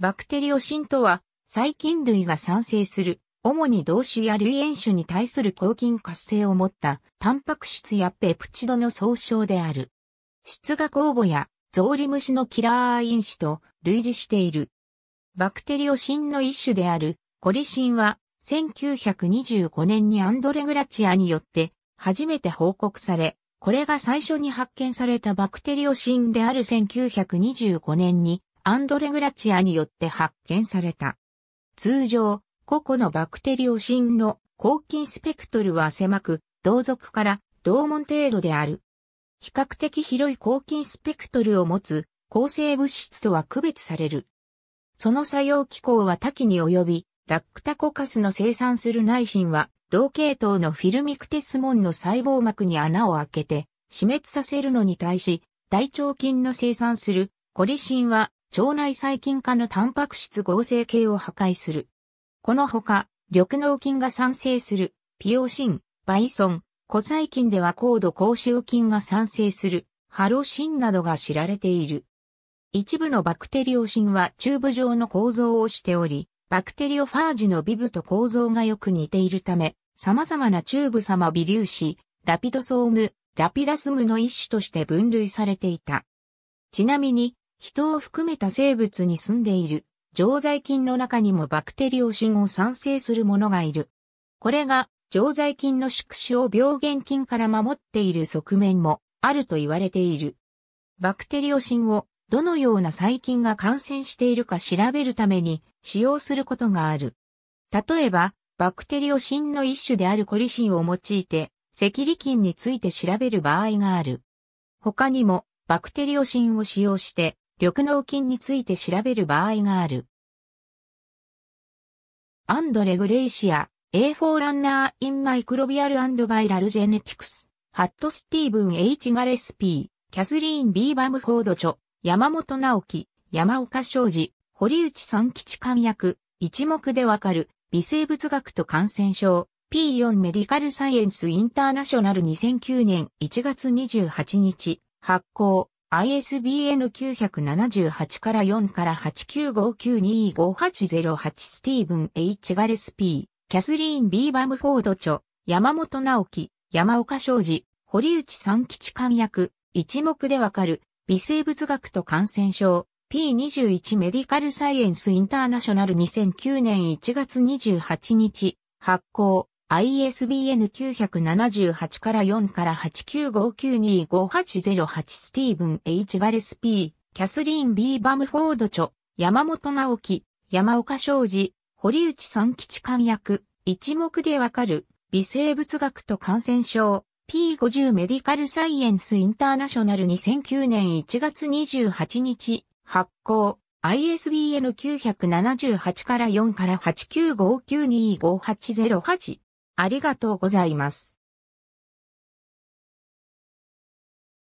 バクテリオシンとは、細菌類が産生する、主に動種や類炎種に対する抗菌活性を持った、タンパク質やペプチドの総称である。質が酵母や、ゾウリムシのキラー因子と類似している。バクテリオシンの一種である、コリシンは、1925年にアンドレ・グラチアによって、初めて報告され、これが最初に発見されたバクテリオシンである1925年にアンドレ・グラチアによって発見された。通常、個々のバクテリオ芯の抗菌スペクトルは狭く、同族から同門程度である。比較的広い抗菌スペクトルを持つ抗生物質とは区別される。その作用機構は多岐に及び、ラクタコカスの生産する内心は、同系統のフィルミクテスモンの細胞膜に穴を開けて、死滅させるのに対し、大腸菌の生産するコリシンは腸内細菌化のタンパク質合成系を破壊する。このほか、緑脳菌が産生する、ピオシン、バイソン、コサイ菌では高度高周菌が産生する、ハロシンなどが知られている。一部のバクテリオシンはチューブ状の構造をしており、バクテリオファージのビブと構造がよく似ているため、様々なチューブ様微粒子、ラピドソーム、ラピダスムの一種として分類されていた。ちなみに、人を含めた生物に住んでいる常在菌の中にもバクテリオシンを産生するものがいる。これが常在菌の宿主を病原菌から守っている側面もあると言われている。バクテリオシンをどのような細菌が感染しているか調べるために使用することがある。例えば、バクテリオシンの一種であるコリシンを用いて、赤リ菌について調べる場合がある。他にも、バクテリオシンを使用して、緑脳菌について調べる場合がある。アンドレ・グレイシア、A4 ランナー・イン・マイクロビアル・アンド・バイラル・ジェネティクス、ハット・スティーブン・ H・ ガレスピー、キャスリーン・ B・ バムフォード著、山本直樹、山岡昌司、堀内三吉官役、一目でわかる、微生物学と感染症、P4 メディカルサイエンスインターナショナル2009年1月28日、発行、ISBN 978から4から8 9 5 9 2 5 8 0 8スティーブン・ H・ ガレスピー、キャスリーン・ B・ バムフォード著、山本直樹、山岡昌司、堀内三吉官役、一目でわかる、微生物学と感染症、P21 メディカルサイエンスインターナショナル2009年1月28日、発行、ISBN 978から4から895925808スティーブン・ H・ ガレスピー、キャスリーン・ B・ バムフォード著、山本直樹、山岡昌司、堀内三吉官役、一目でわかる、微生物学と感染症、P50 メディカルサイエンスインターナショナル2009年1月28日、発行、ISBN 978から4から895925808ありがとうございます。